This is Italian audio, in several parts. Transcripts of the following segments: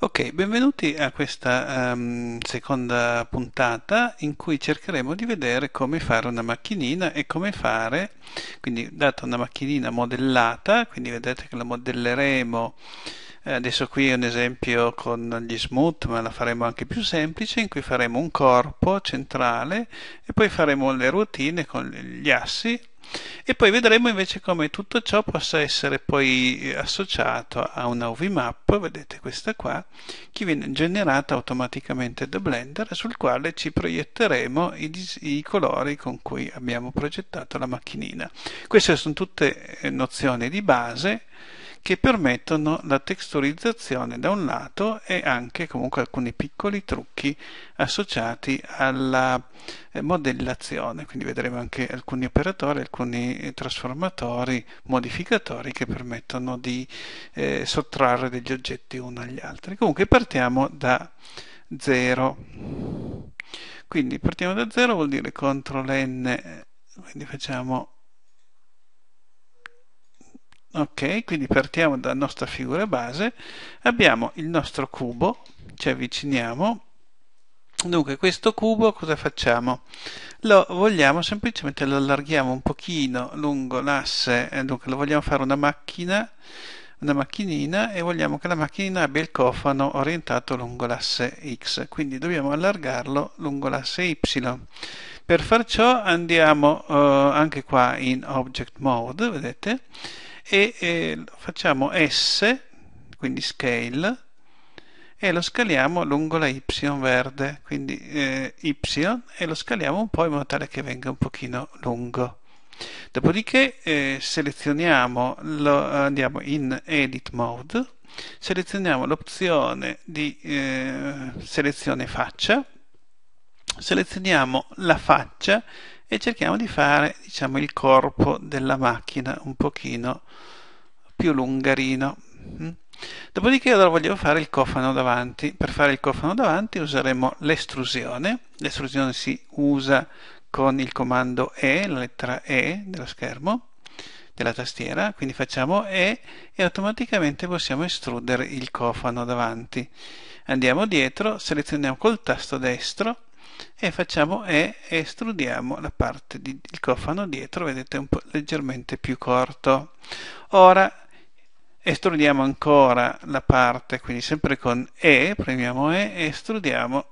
Ok, benvenuti a questa um, seconda puntata in cui cercheremo di vedere come fare una macchinina e come fare, quindi data una macchinina modellata, quindi vedete che la modelleremo eh, adesso qui è un esempio con gli smooth ma la faremo anche più semplice in cui faremo un corpo centrale e poi faremo le ruotine con gli assi e poi vedremo invece come tutto ciò possa essere poi eh, associato a una UV map, vedete questa qua, che viene generata automaticamente da Blender sul quale ci proietteremo i, i colori con cui abbiamo progettato la macchinina. Queste sono tutte eh, nozioni di base che permettono la texturizzazione da un lato e anche comunque alcuni piccoli trucchi associati alla eh, modellazione, quindi vedremo anche alcuni operatori, alcuni eh, trasformatori, modificatori che permettono di eh, sottrarre degli oggetti uno agli altri. Comunque partiamo da 0. Quindi partiamo da 0 vuol dire CTRL N, eh, quindi facciamo ok quindi partiamo dalla nostra figura base abbiamo il nostro cubo ci avviciniamo dunque questo cubo cosa facciamo lo vogliamo semplicemente lo allarghiamo un pochino lungo l'asse eh, dunque lo vogliamo fare una macchina una macchinina e vogliamo che la macchinina abbia il cofano orientato lungo l'asse x quindi dobbiamo allargarlo lungo l'asse y per far ciò andiamo eh, anche qua in object mode vedete e eh, facciamo S, quindi scale, e lo scaliamo lungo la Y verde, quindi eh, Y, e lo scaliamo un po' in modo tale che venga un pochino lungo. Dopodiché eh, selezioniamo, lo, andiamo in Edit Mode, selezioniamo l'opzione di eh, selezione faccia, selezioniamo la faccia e cerchiamo di fare diciamo, il corpo della macchina un pochino più lungarino. Mm? Dopodiché allora voglio fare il cofano davanti. Per fare il cofano davanti useremo l'estrusione. L'estrusione si usa con il comando E, la lettera E dello schermo, della tastiera. Quindi facciamo E e automaticamente possiamo estrudere il cofano davanti. Andiamo dietro, selezioniamo col tasto destro e facciamo E e estrudiamo la parte del cofano dietro, vedete un po' leggermente più corto. Ora estrudiamo ancora la parte, quindi sempre con E, premiamo E e estrudiamo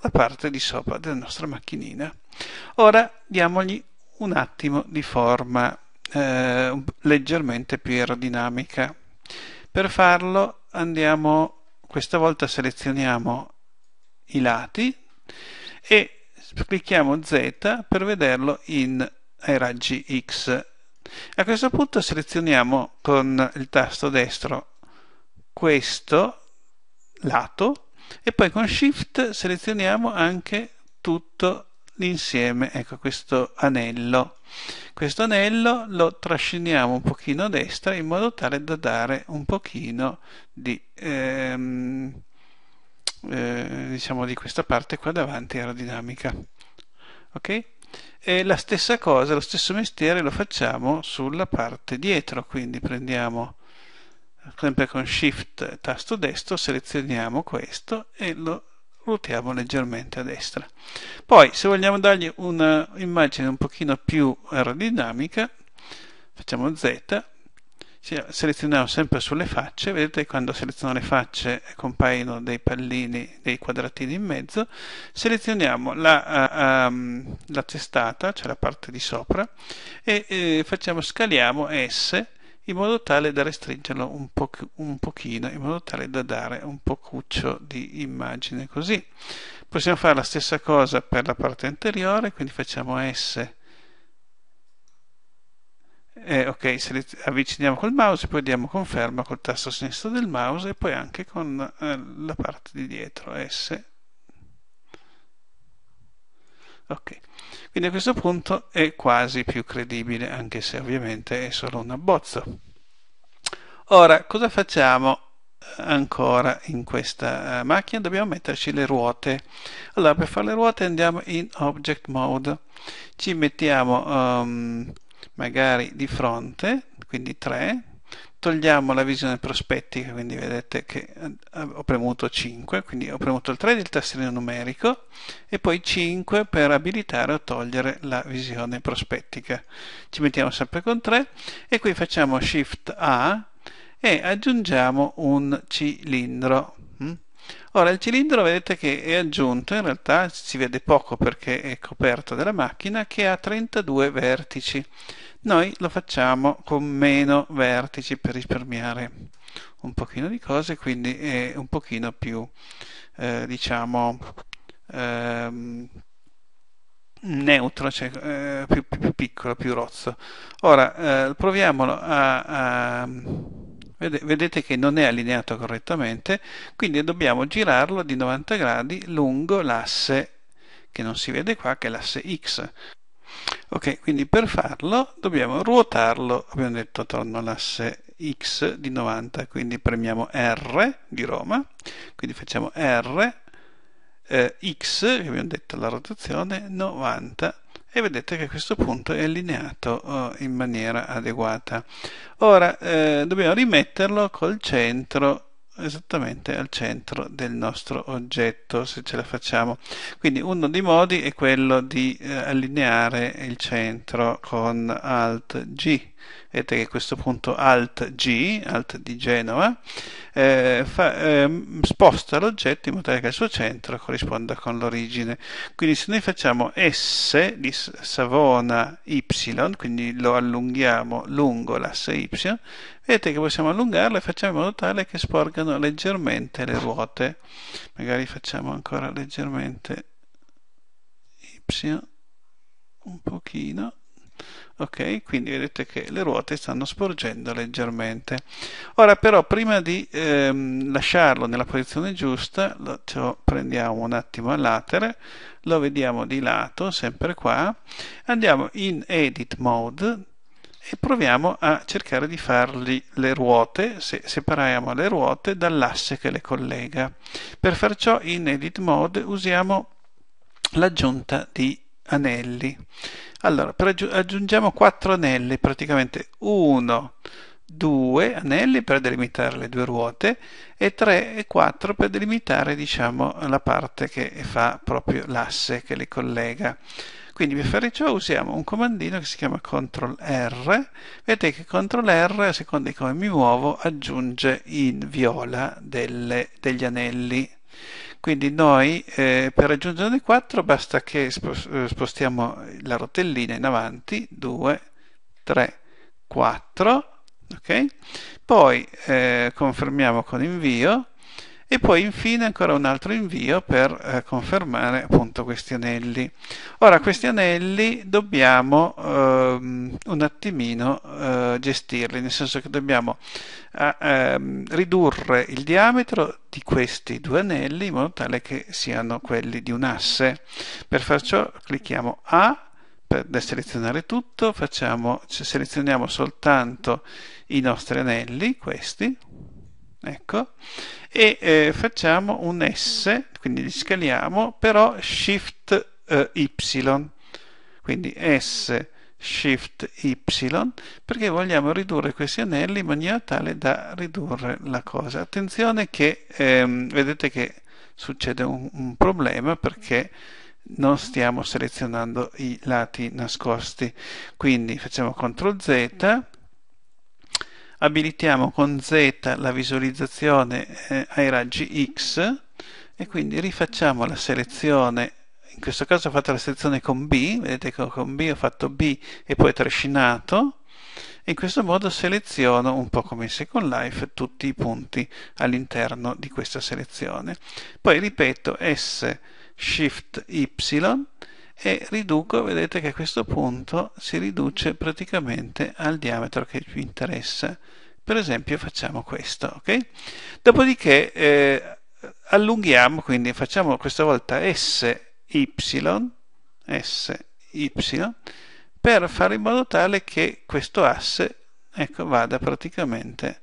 la parte di sopra della nostra macchinina. Ora diamogli un attimo di forma eh, leggermente più aerodinamica. Per farlo andiamo, questa volta selezioniamo i lati e clicchiamo Z per vederlo in, ai raggi X. A questo punto selezioniamo con il tasto destro questo lato e poi con Shift selezioniamo anche tutto l'insieme, ecco questo anello. Questo anello lo trasciniamo un pochino a destra in modo tale da dare un pochino di ehm, eh, diciamo di questa parte qua davanti aerodinamica ok e la stessa cosa lo stesso mestiere lo facciamo sulla parte dietro quindi prendiamo sempre con shift tasto destro selezioniamo questo e lo ruotiamo leggermente a destra poi se vogliamo dargli un'immagine un pochino più aerodinamica facciamo Z selezioniamo sempre sulle facce, vedete quando seleziono le facce compaiono dei pallini, dei quadratini in mezzo, selezioniamo la, uh, um, la testata, cioè la parte di sopra, e eh, facciamo, scaliamo S in modo tale da restringerlo un, po un pochino, in modo tale da dare un pocuccio di immagine così. Possiamo fare la stessa cosa per la parte anteriore, quindi facciamo S eh, ok avviciniamo col mouse e poi diamo conferma col tasto sinistro del mouse e poi anche con eh, la parte di dietro S ok quindi a questo punto è quasi più credibile anche se ovviamente è solo un abbozzo ora cosa facciamo ancora in questa eh, macchina dobbiamo metterci le ruote allora per fare le ruote andiamo in object mode ci mettiamo um, magari di fronte, quindi 3, togliamo la visione prospettica, quindi vedete che eh, ho premuto 5, quindi ho premuto il 3 del tastino numerico e poi 5 per abilitare o togliere la visione prospettica. Ci mettiamo sempre con 3 e qui facciamo Shift A e aggiungiamo un cilindro Ora il cilindro vedete che è aggiunto, in realtà si vede poco perché è coperto dalla macchina, che ha 32 vertici. Noi lo facciamo con meno vertici per risparmiare un pochino di cose, quindi è un pochino più, eh, diciamo, ehm, neutro, cioè eh, più, più, piccolo, più rozzo. Ora eh, proviamolo a, a vedete che non è allineato correttamente quindi dobbiamo girarlo di 90 gradi lungo l'asse che non si vede qua che è l'asse X ok quindi per farlo dobbiamo ruotarlo abbiamo detto attorno all'asse X di 90 quindi premiamo R di Roma quindi facciamo R eh, X abbiamo detto la rotazione 90 e vedete che questo punto è allineato oh, in maniera adeguata ora eh, dobbiamo rimetterlo col centro esattamente al centro del nostro oggetto se ce la facciamo quindi uno dei modi è quello di eh, allineare il centro con alt g vedete che a questo punto Alt G, Alt di Genova, eh, fa, eh, sposta l'oggetto in modo tale che il suo centro corrisponda con l'origine. Quindi se noi facciamo S di Savona Y, quindi lo allunghiamo lungo l'asse Y, vedete che possiamo allungarlo e facciamo in modo tale che sporgano leggermente le ruote. Magari facciamo ancora leggermente Y un pochino ok quindi vedete che le ruote stanno sporgendo leggermente ora però prima di ehm, lasciarlo nella posizione giusta lo, lo prendiamo un attimo a latere lo vediamo di lato sempre qua andiamo in edit mode e proviamo a cercare di fargli le ruote, se separiamo le ruote dall'asse che le collega. Per far ciò in Edit Mode usiamo l'aggiunta di anelli. Allora, aggiungiamo 4 anelli, praticamente 1, 2 anelli per delimitare le due ruote e 3 e 4 per delimitare diciamo, la parte che fa proprio l'asse che li collega. Quindi per fare ciò usiamo un comandino che si chiama CTRL-R, vedete che CTRL-R a seconda di come mi muovo aggiunge in viola delle, degli anelli. Quindi noi eh, per raggiungere un 4 basta che eh, spostiamo la rotellina in avanti, 2, 3, 4, ok? Poi eh, confermiamo con invio e poi infine ancora un altro invio per eh, confermare appunto questi anelli. Ora questi anelli dobbiamo ehm, un attimino eh, gestirli, nel senso che dobbiamo eh, ehm, ridurre il diametro di questi due anelli in modo tale che siano quelli di un asse. Per far ciò clicchiamo A per deselezionare tutto, facciamo, cioè, selezioniamo soltanto i nostri anelli, questi, ecco, e eh, facciamo un S, quindi li scaliamo, però Shift eh, Y, quindi S Shift Y, perché vogliamo ridurre questi anelli in maniera tale da ridurre la cosa. Attenzione che ehm, vedete che succede un, un, problema perché non stiamo selezionando i lati nascosti. Quindi facciamo CTRL Z, abilitiamo con Z la visualizzazione eh, ai raggi X e quindi rifacciamo la selezione in questo caso ho fatto la selezione con B vedete che con B ho fatto B e poi trascinato in questo modo seleziono un po' come in Second Life tutti i punti all'interno di questa selezione poi ripeto S Shift Y e riduco, vedete che questo punto si riduce praticamente al diametro che ci interessa. Per esempio facciamo questo, ok? Dopodiché eh, allunghiamo, quindi facciamo questa volta SY, SY, per fare in modo tale che questo asse ecco, vada praticamente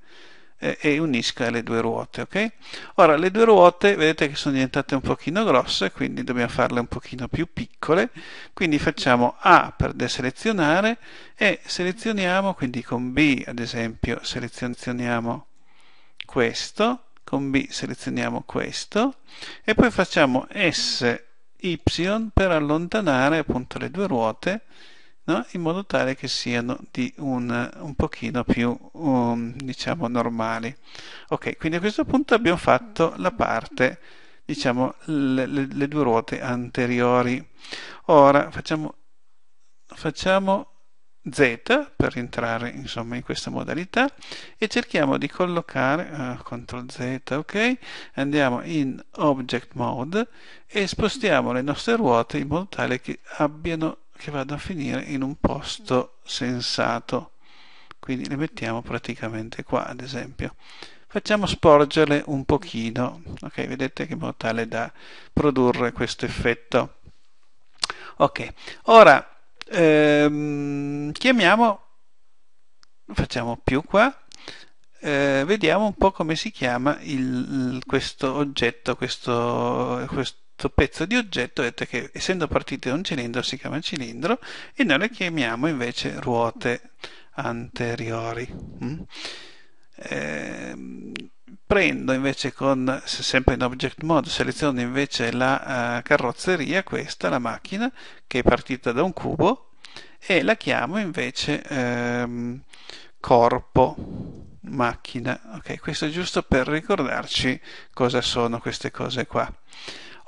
eh, e unisca le due ruote ok ora le due ruote vedete che sono diventate un pochino grosse quindi dobbiamo farle un pochino più piccole quindi facciamo A per deselezionare e selezioniamo quindi con B ad esempio selezioniamo questo con B selezioniamo questo e poi facciamo S Y per allontanare appunto le due ruote no? in modo tale che siano di un, un pochino più um, diciamo normali ok quindi a questo punto abbiamo fatto la parte diciamo le, le, le due ruote anteriori ora facciamo facciamo Z per entrare insomma in questa modalità e cerchiamo di collocare uh, ah, CTRL Z ok andiamo in object mode e spostiamo le nostre ruote in modo tale che abbiano che vado a finire in un posto sensato quindi le mettiamo praticamente qua ad esempio facciamo sporgerle un pochino ok vedete che in modo tale da produrre questo effetto ok ora ehm, chiamiamo facciamo più qua eh, vediamo un po' come si chiama il, questo oggetto questo, questo pezzo di oggetto vedete che essendo partite da un cilindro si chiama cilindro e noi le chiamiamo invece ruote anteriori mm? eh, prendo invece con sempre in object mode seleziono invece la uh, carrozzeria questa la macchina che è partita da un cubo e la chiamo invece ehm, corpo macchina ok questo è giusto per ricordarci cosa sono queste cose qua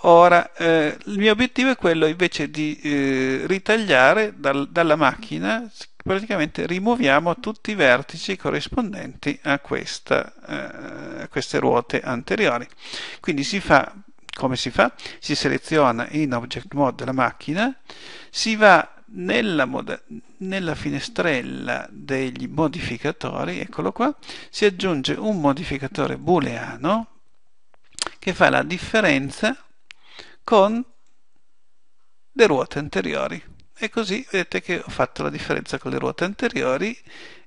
Ora, eh, il mio obiettivo è quello invece di eh, ritagliare dal, dalla macchina, praticamente rimuoviamo tutti i vertici corrispondenti a, questa, eh, a queste ruote anteriori. Quindi si fa come si fa? Si seleziona in Object Mode la macchina, si va nella, nella, finestrella degli modificatori, eccolo qua, si aggiunge un modificatore booleano che fa la differenza con le ruote anteriori e così vedete che ho fatto la differenza con le ruote anteriori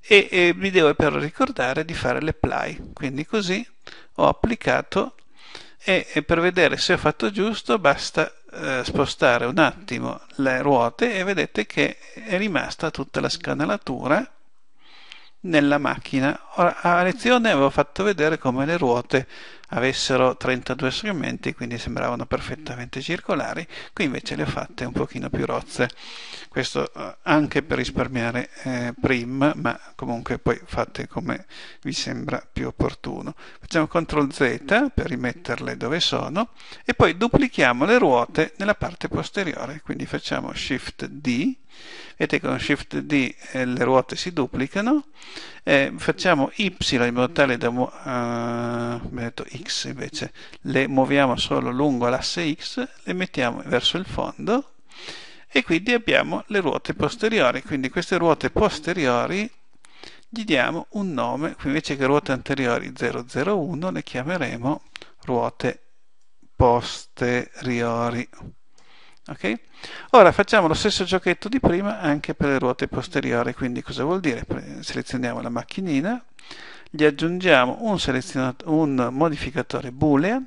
e, e, mi devo però ricordare di fare l'apply quindi così ho applicato e, e per vedere se ho fatto giusto basta eh, spostare un attimo le ruote e vedete che è rimasta tutta la scanalatura nella macchina Ora, a lezione avevo fatto vedere come le ruote avessero 32 strumenti, quindi sembravano perfettamente circolari, qui invece le ho fatte un pochino più rozze. Questo eh, anche per risparmiare eh, prim, ma comunque poi fate come vi sembra più opportuno. Facciamo CTRL Z per rimetterle dove sono e poi duplichiamo le ruote nella parte posteriore, quindi facciamo Shift D, vedete con Shift D eh, le ruote si duplicano, eh, facciamo Y in modo tale da... Uh, x invece le muoviamo solo lungo l'asse x, le mettiamo verso il fondo e quindi abbiamo le ruote posteriori, quindi queste ruote posteriori gli diamo un nome, qui invece che ruote anteriori 001 le chiameremo ruote posteriori. Okay? Ora facciamo lo stesso giochetto di prima anche per le ruote posteriori, quindi cosa vuol dire? Selezioniamo la macchinina, gli aggiungiamo un, un modificatore boolean,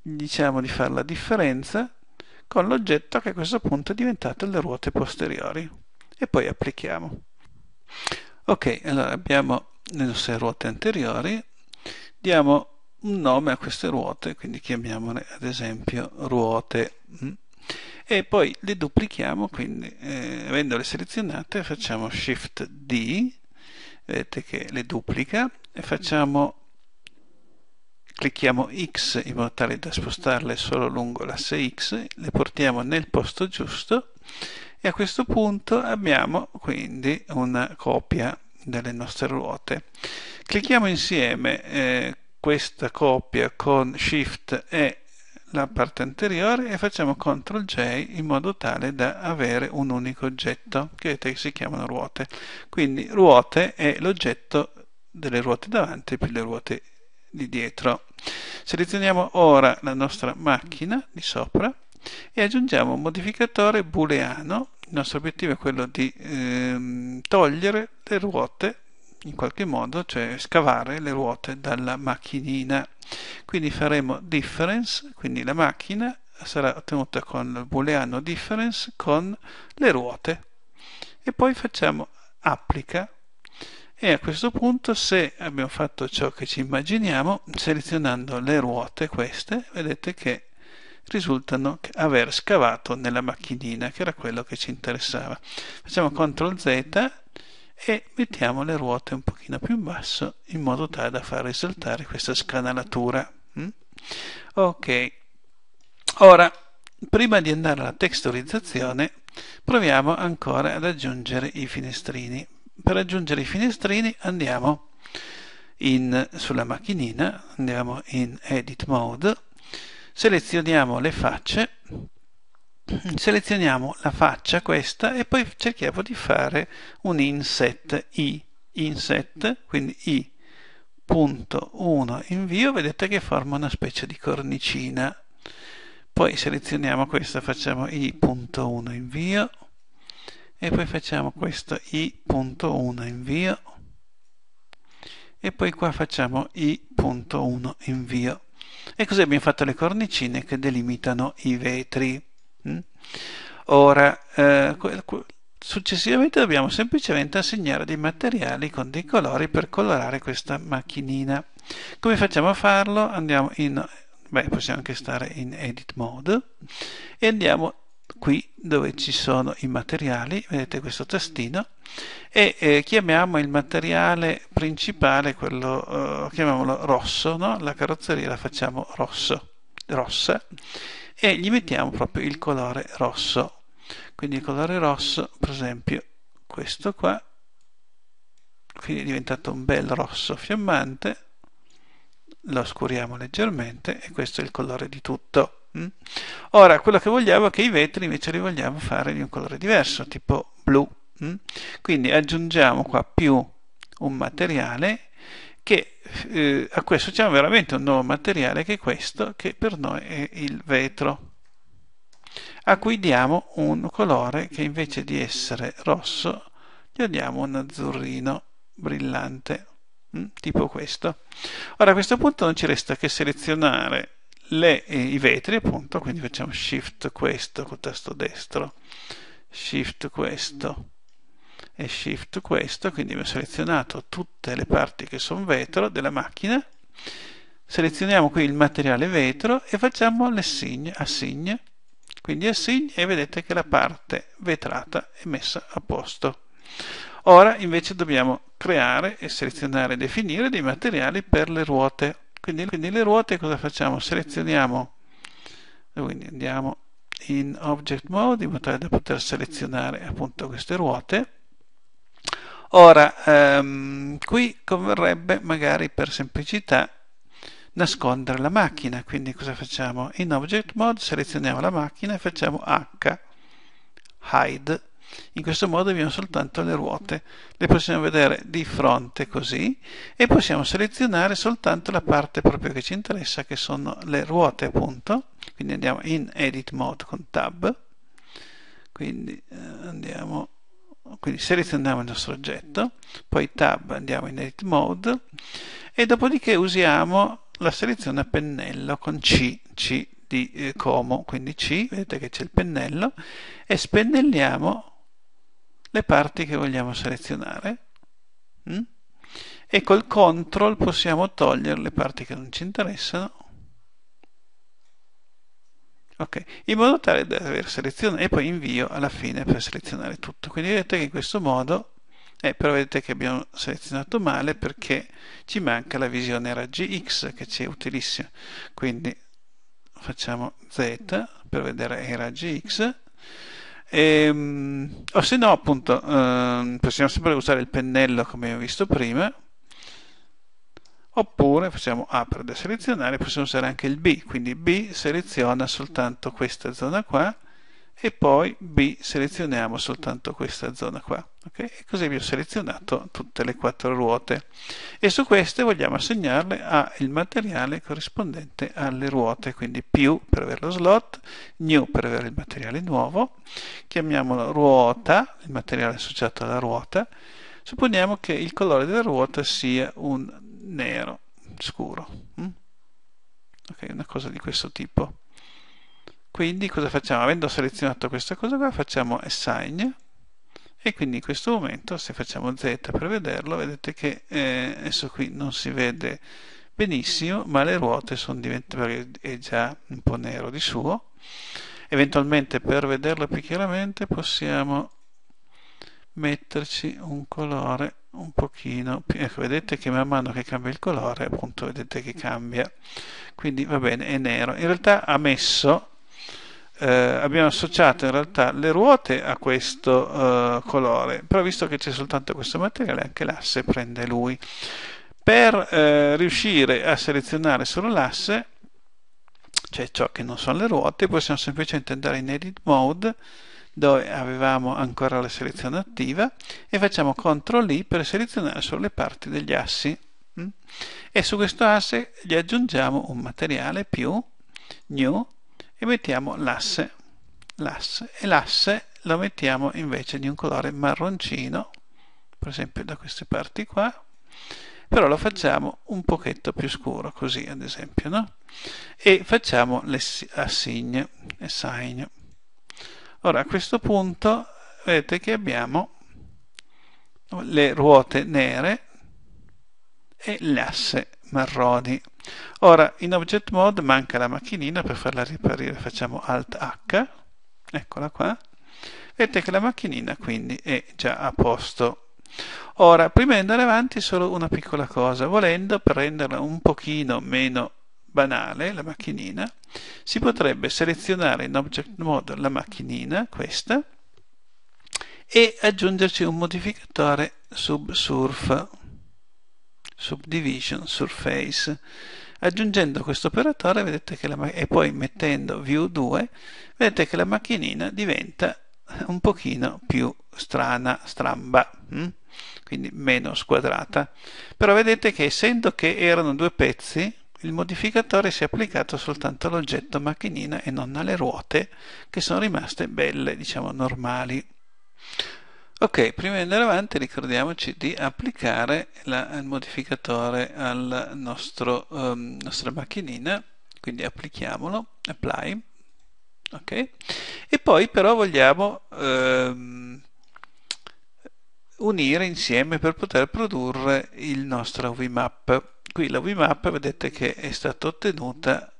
gli diciamo di fare la differenza con l'oggetto che a questo punto è diventato le ruote posteriori e poi applichiamo. Ok, allora abbiamo le nostre ruote anteriori, diamo un nome a queste ruote, quindi chiamiamole ad esempio ruote mm? e poi le duplichiamo, quindi eh, avendole selezionate facciamo Shift D, vedete che le duplica e facciamo clicchiamo X in modo tale da spostarle solo lungo l'asse X, le portiamo nel posto giusto e a questo punto abbiamo quindi una copia delle nostre ruote. Clicchiamo insieme eh, questa copia con Shift e la parte anteriore e facciamo CTRL J in modo tale da avere un unico oggetto che si chiamano ruote. Quindi ruote è l'oggetto delle ruote davanti più le ruote di dietro. Selezioniamo ora la nostra macchina di sopra e aggiungiamo un modificatore booleano. Il nostro obiettivo è quello di ehm, togliere le ruote in qualche modo, cioè scavare le ruote dalla macchinina. Quindi faremo difference, quindi la macchina sarà ottenuta con il booleano difference con le ruote e poi facciamo applica e a questo punto se abbiamo fatto ciò che ci immaginiamo selezionando le ruote queste vedete che risultano aver scavato nella macchinina che era quello che ci interessava facciamo CTRL Z e mettiamo le ruote un pochino più in basso in modo tale da far risaltare questa scanalatura mm? ok ora prima di andare alla texturizzazione proviamo ancora ad aggiungere i finestrini per raggiungere i finestrini andiamo in, sulla macchinina, andiamo in Edit Mode, selezioniamo le facce, selezioniamo la faccia questa e poi cerchiamo di fare un inset i, inset, quindi i punto 1 invio vedete che forma una specie di cornicina poi selezioniamo questa facciamo i punto 1 invio e poi facciamo questo i.1 invio e poi qua facciamo i.1 invio e così abbiamo fatto le cornicine che delimitano i vetri mm? ora eh, successivamente dobbiamo semplicemente assegnare dei materiali con dei colori per colorare questa macchinina come facciamo a farlo? andiamo in beh possiamo anche stare in edit mode e andiamo qui dove ci sono i materiali, vedete questo tastino, e eh, chiamiamo il materiale principale, quello eh, chiamiamolo rosso, no? la carrozzeria la facciamo rosso, rossa, e gli mettiamo proprio il colore rosso. Quindi il colore rosso, per esempio, questo qua, quindi è diventato un bel rosso fiammante, lo oscuriamo leggermente e questo è il colore di tutto. Mm? Ora, quello che vogliamo è che i vetri invece li vogliamo fare di un colore diverso, tipo blu. Mm? Quindi aggiungiamo qua più un materiale che eh, a questo c'è veramente un nuovo materiale che è questo, che per noi è il vetro, a cui diamo un colore che invece di essere rosso gli diamo un azzurrino brillante, mm? tipo questo. Ora a questo punto non ci resta che selezionare le, eh, i vetri appunto quindi facciamo shift questo col tasto destro shift questo e shift questo quindi abbiamo selezionato tutte le parti che sono vetro della macchina selezioniamo qui il materiale vetro e facciamo l'assign assign quindi assign e vedete che la parte vetrata è messa a posto ora invece dobbiamo creare e selezionare e definire dei materiali per le ruote quindi, quindi le ruote cosa facciamo? Selezioniamo, quindi andiamo in object mode in modo tale da poter selezionare appunto queste ruote ora ehm, qui converrebbe magari per semplicità nascondere la macchina quindi cosa facciamo in object mode selezioniamo la macchina e facciamo h hide in questo modo abbiamo soltanto le ruote, le possiamo vedere di fronte così e possiamo selezionare soltanto la parte proprio che ci interessa che sono le ruote appunto. Quindi andiamo in Edit Mode con Tab, quindi, eh, andiamo, quindi selezioniamo il nostro oggetto, poi Tab andiamo in Edit Mode e dopodiché usiamo la selezione a pennello con C, C di eh, Como, quindi C, vedete che c'è il pennello, e spennelliamo le parti che vogliamo selezionare mm? e col CTRL possiamo togliere le parti che non ci interessano Okay. in modo tale da aver selezionato e poi invio alla fine per selezionare tutto quindi vedete che in questo modo eh, però vedete che abbiamo selezionato male perché ci manca la visione raggi X che ci è utilissima quindi facciamo Z per vedere i raggi X e, ehm, o se no, appunto, eh, possiamo sempre usare il pennello come ho visto prima, oppure facciamo A per selezionare possiamo usare anche il B, quindi B seleziona soltanto questa zona qua e poi B selezioniamo soltanto questa zona qua. Okay? E così vi ho selezionato tutte le quattro ruote e su queste vogliamo assegnarle al materiale corrispondente alle ruote, quindi più per avere lo slot, new per avere il materiale nuovo, chiamiamolo ruota, il materiale associato alla ruota, supponiamo che il colore della ruota sia un nero scuro, mm? okay? una cosa di questo tipo. Quindi cosa facciamo? Avendo selezionato questa cosa qua facciamo assign e quindi in questo momento se facciamo z per vederlo vedete che eh, adesso qui non si vede benissimo ma le ruote sono diventate è già un po' nero di suo eventualmente per vederlo più chiaramente possiamo metterci un colore un pochino più ecco vedete che man mano che cambia il colore appunto vedete che cambia quindi va bene è nero in realtà ha messo eh, abbiamo associato in realtà le ruote a questo eh, colore, però visto che c'è soltanto questo materiale anche l'asse prende lui. Per eh, riuscire a selezionare solo l'asse, cioè ciò che non sono le ruote, possiamo semplicemente andare in Edit Mode, dove avevamo ancora la selezione attiva, e facciamo CTRL I per selezionare solo le parti degli assi. Mm? E su questo asse gli aggiungiamo un materiale più New e mettiamo l'asse, l'asse e l'asse lo mettiamo invece di un colore marroncino, per esempio da queste parti qua, però lo facciamo un pochetto più scuro, così ad esempio, no? E facciamo l'assign, assign. Ora a questo punto vedete che abbiamo le ruote nere e l'asse marroni. Ora, in object mode manca la macchinina, per farla riparire facciamo Alt H, eccola qua, vedete che la macchinina quindi è già a posto. Ora, prima di andare avanti solo una piccola cosa, volendo per renderla un pochino meno banale, la macchinina, si potrebbe selezionare in object mode la macchinina, questa, e aggiungerci un modificatore subsurf subdivision surface aggiungendo questo operatore vedete che la, e poi mettendo view 2 vedete che la macchinina diventa un pochino più strana, stramba hm? quindi meno squadrata però vedete che essendo che erano due pezzi il modificatore si è applicato soltanto all'oggetto macchinina e non alle ruote che sono rimaste belle diciamo normali Ok, prima di andare avanti ricordiamoci di applicare la, il modificatore alla nostro, um, nostra macchinina, quindi applichiamolo, apply, ok? E poi però vogliamo um, unire insieme per poter produrre il nostro VMAP. Qui la VMAP vedete che è stata ottenuta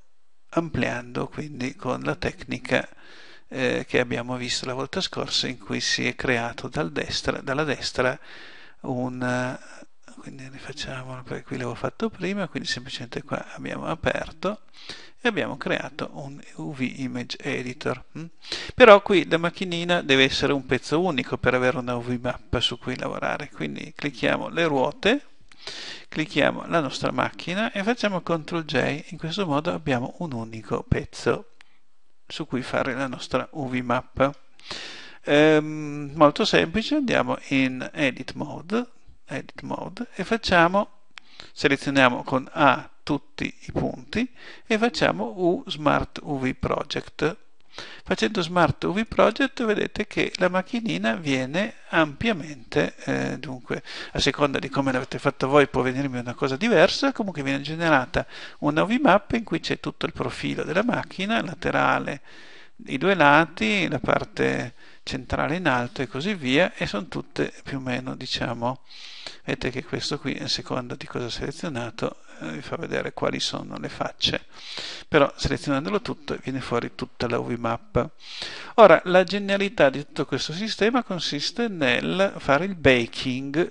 ampliando quindi con la tecnica eh, che abbiamo visto la volta scorsa in cui si è creato dal destra, dalla destra un eh, quindi rifacciamolo perché qui l'avevo fatto prima quindi semplicemente qua abbiamo aperto e abbiamo creato un UV Image Editor mm? però qui la macchinina deve essere un pezzo unico per avere una UV mappa su cui lavorare quindi clicchiamo le ruote clicchiamo la nostra macchina e facciamo CTRL J in questo modo abbiamo un unico pezzo su cui fare la nostra UV map. Ehm, molto semplice, andiamo in edit mode, edit mode e facciamo selezioniamo con A tutti i punti e facciamo U Smart UV Project Facendo Smart UV Project vedete che la macchinina viene ampiamente, eh, dunque a seconda di come l'avete fatto voi può venirmi una cosa diversa, comunque viene generata una UV map in cui c'è tutto il profilo della macchina, laterale, i due lati, la parte centrale in alto e così via e sono tutte più o meno diciamo vedete che questo qui a seconda di cosa ho selezionato vi eh, fa vedere quali sono le facce però selezionandolo tutto viene fuori tutta la UVMAP ora la genialità di tutto questo sistema consiste nel fare il baking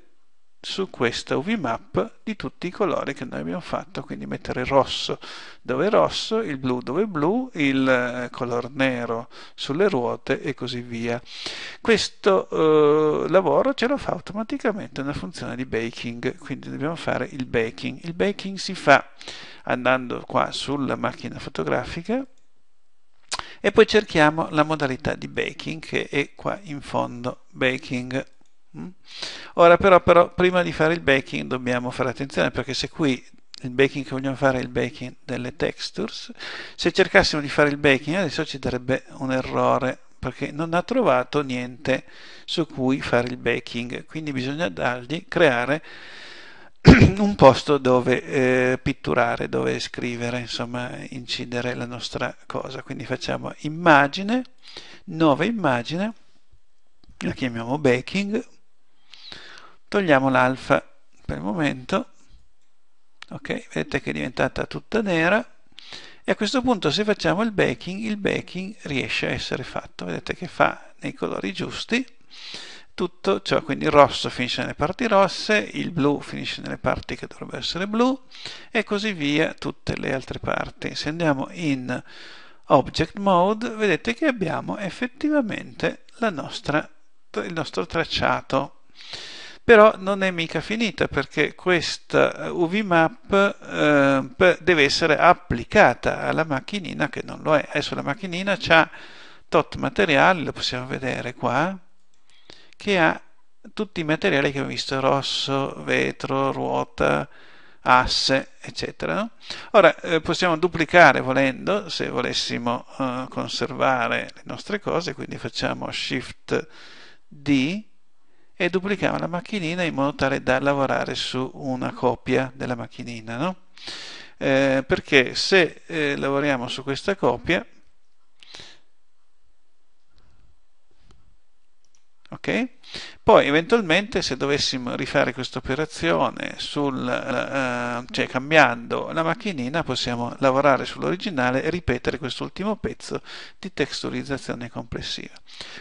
su questa UV map di tutti i colori che noi abbiamo fatto, quindi mettere il rosso dove rosso, il blu dove blu, il eh, color nero sulle ruote e così via. Questo eh, lavoro ce lo fa automaticamente una funzione di baking, quindi dobbiamo fare il baking. Il baking si fa andando qua sulla macchina fotografica e poi cerchiamo la modalità di baking che è qua in fondo, baking Mm? Ora però, però prima di fare il baking dobbiamo fare attenzione perché se qui il baking che vogliamo fare è il baking delle textures, se cercassimo di fare il baking adesso ci darebbe un errore perché non ha trovato niente su cui fare il baking, quindi bisogna dargli creare un posto dove eh, pitturare, dove scrivere, insomma incidere la nostra cosa. Quindi facciamo immagine, nuova immagine, la chiamiamo baking togliamo l'alfa per il momento ok vedete che è diventata tutta nera e a questo punto se facciamo il baking il baking riesce a essere fatto vedete che fa nei colori giusti tutto ciò quindi il rosso finisce nelle parti rosse il blu finisce nelle parti che dovrebbero essere blu e così via tutte le altre parti se andiamo in object mode vedete che abbiamo effettivamente nostra, il nostro tracciato però non è mica finita perché questa UV map eh, eh deve essere applicata alla macchinina che non lo è adesso la macchinina ha tot materiali lo possiamo vedere qua che ha tutti i materiali che abbiamo visto rosso, vetro, ruota asse eccetera no? ora eh, possiamo duplicare volendo se volessimo eh, conservare le nostre cose quindi facciamo shift D e duplicava la macchinina in modo tale da lavorare su una copia della macchinina. No? Eh, perché se eh, lavoriamo su questa copia, ok? Poi eventualmente se dovessimo rifare questa operazione sul, eh, eh, cioè cambiando la macchinina possiamo lavorare sull'originale e ripetere quest'ultimo pezzo di texturizzazione complessiva.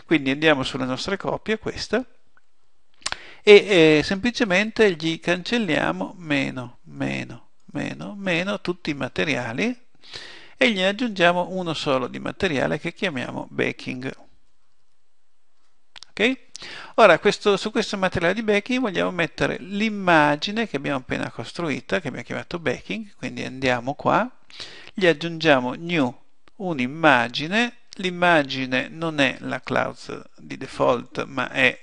Quindi andiamo sulle nostre copie, questa, e eh, semplicemente gli cancelliamo meno, meno, meno, meno tutti i materiali e gli aggiungiamo uno solo di materiale che chiamiamo baking. Okay? Ora questo, su questo materiale di baking vogliamo mettere l'immagine che abbiamo appena costruita, che abbiamo chiamato baking, quindi andiamo qua, gli aggiungiamo new un'immagine, l'immagine non è la cloud di default ma è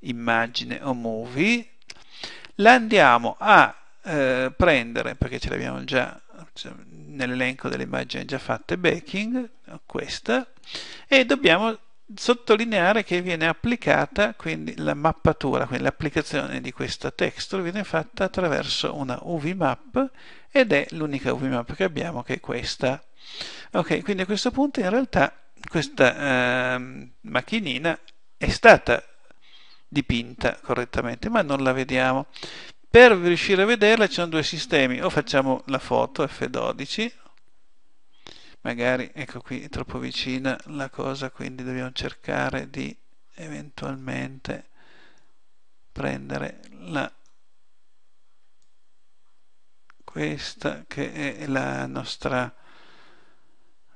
immagine o movie la andiamo a eh, prendere perché ce l'abbiamo già cioè, nell'elenco delle immagini già fatte backing questa e dobbiamo sottolineare che viene applicata quindi la mappatura quindi l'applicazione di questa texture viene fatta attraverso una UV map ed è l'unica UV map che abbiamo che è questa ok quindi a questo punto in realtà questa eh, macchinina è stata dipinta correttamente, ma non la vediamo. Per riuscire a vederla ci sono due sistemi, o facciamo la foto F12, magari ecco qui è troppo vicina la cosa, quindi dobbiamo cercare di eventualmente prendere la questa che è la nostra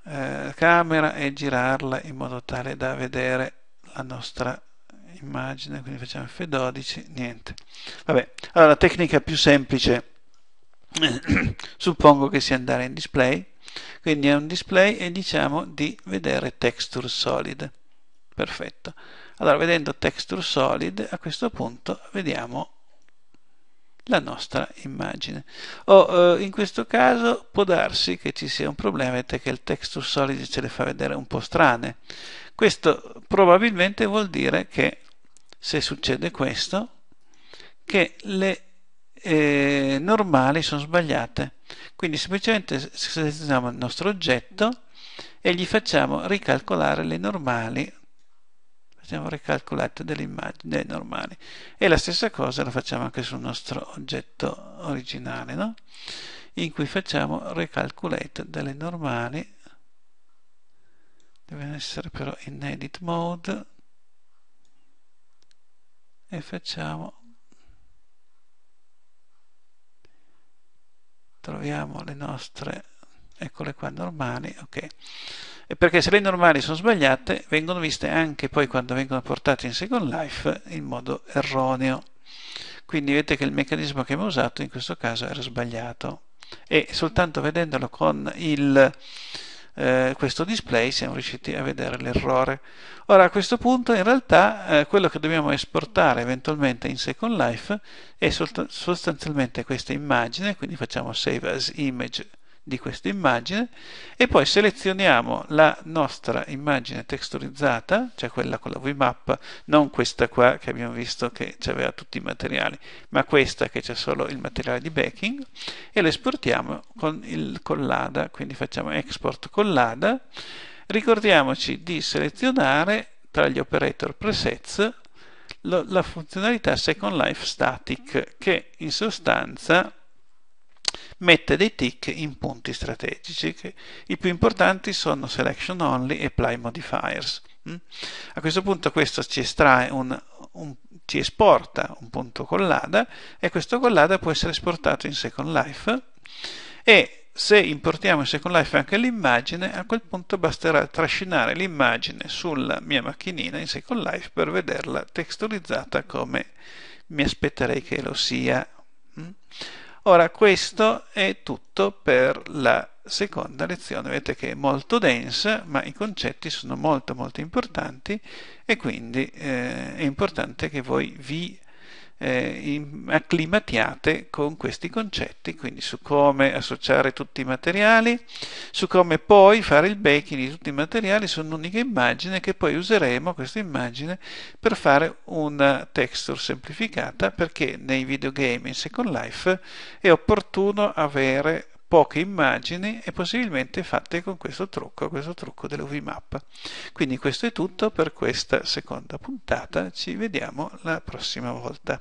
eh, camera e girarla in modo tale da vedere la nostra immagine, quindi facciamo F12, niente. Vabbè, allora la tecnica più semplice suppongo che sia andare in display, quindi è un display e diciamo di vedere texture solid. Perfetto. Allora, vedendo texture solid, a questo punto vediamo la nostra immagine. Oh, eh, in questo caso può darsi che ci sia un problema, vedete che il texture solid ce le fa vedere un po' strane. Questo probabilmente vuol dire che se succede questo, che le eh, normali sono sbagliate. Quindi semplicemente selezioniamo il nostro oggetto e gli facciamo ricalcolare le normali. Facciamo ricalcolare delle immagini delle normali. E la stessa cosa la facciamo anche sul nostro oggetto originale, no? in cui facciamo recalculate delle normali. Devono essere però in edit mode e facciamo troviamo le nostre eccole qua normali ok e perché se le normali sono sbagliate vengono viste anche poi quando vengono portate in second life in modo erroneo quindi vedete che il meccanismo che abbiamo usato in questo caso era sbagliato e soltanto vedendolo con il eh, questo display siamo riusciti a vedere l'errore. Ora a questo punto in realtà eh, quello che dobbiamo esportare eventualmente in Second Life è sostanzialmente questa immagine, quindi facciamo Save as Image di questa immagine e poi selezioniamo la nostra immagine texturizzata, cioè quella con la VMAP, non questa qua che abbiamo visto che aveva tutti i materiali, ma questa che c'è solo il materiale di backing e la esportiamo con il collada, quindi facciamo export collada. Ricordiamoci di selezionare tra gli operator presets la funzionalità Second Life Static che in sostanza mette dei tick in punti strategici. I più importanti sono Selection Only e Apply Modifiers. Mm? A questo punto questo ci estrae un, un, ci esporta un punto collada e questo collada può essere esportato in Second Life e se importiamo in Second Life anche l'immagine, a quel punto basterà trascinare l'immagine sulla mia macchinina in Second Life per vederla texturizzata come mi aspetterei che lo sia. Mm? Ora questo è tutto per la seconda lezione, vedete che è molto densa ma i concetti sono molto molto importanti e quindi eh, è importante che voi vi eh, acclimatiate con questi concetti, quindi su come associare tutti i materiali, su come poi fare il baking di tutti i materiali su un'unica immagine che poi useremo questa immagine per fare una texture semplificata perché nei videogame in Second Life è opportuno avere poche immagini e possibilmente fatte con questo trucco, questo trucco Map. Quindi questo è tutto per questa seconda puntata, ci vediamo la prossima volta.